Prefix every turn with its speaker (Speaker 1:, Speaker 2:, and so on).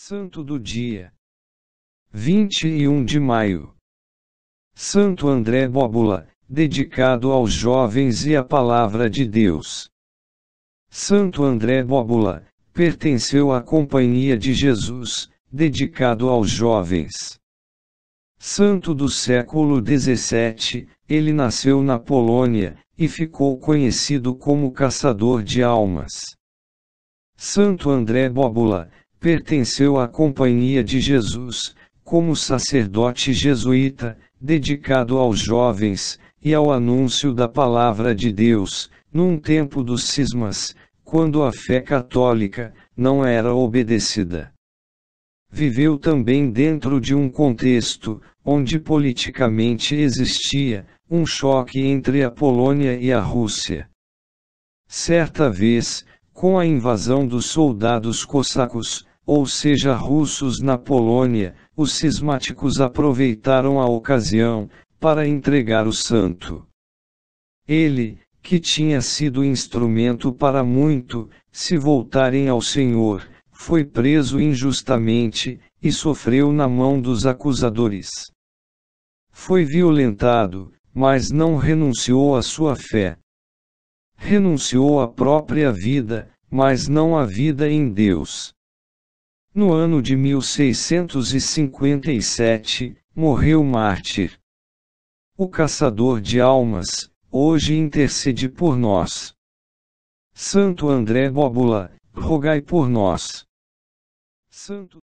Speaker 1: Santo do Dia 21 de Maio Santo André Bóbula, dedicado aos jovens e à Palavra de Deus. Santo André Bóbula, pertenceu à Companhia de Jesus, dedicado aos jovens. Santo do século 17, ele nasceu na Polônia e ficou conhecido como caçador de almas. Santo André Bóbula, pertenceu à Companhia de Jesus, como sacerdote jesuíta, dedicado aos jovens e ao anúncio da Palavra de Deus, num tempo dos cismas, quando a fé católica não era obedecida. Viveu também dentro de um contexto onde politicamente existia um choque entre a Polônia e a Rússia. Certa vez, com a invasão dos soldados cossacos, ou seja, russos na Polônia, os cismáticos aproveitaram a ocasião para entregar o santo. Ele, que tinha sido instrumento para muito, se voltarem ao Senhor, foi preso injustamente e sofreu na mão dos acusadores. Foi violentado, mas não renunciou à sua fé renunciou à própria vida, mas não à vida em Deus. No ano de 1657, morreu mártir. O caçador de almas, hoje intercede por nós. Santo André Bóbula, rogai por nós. Santo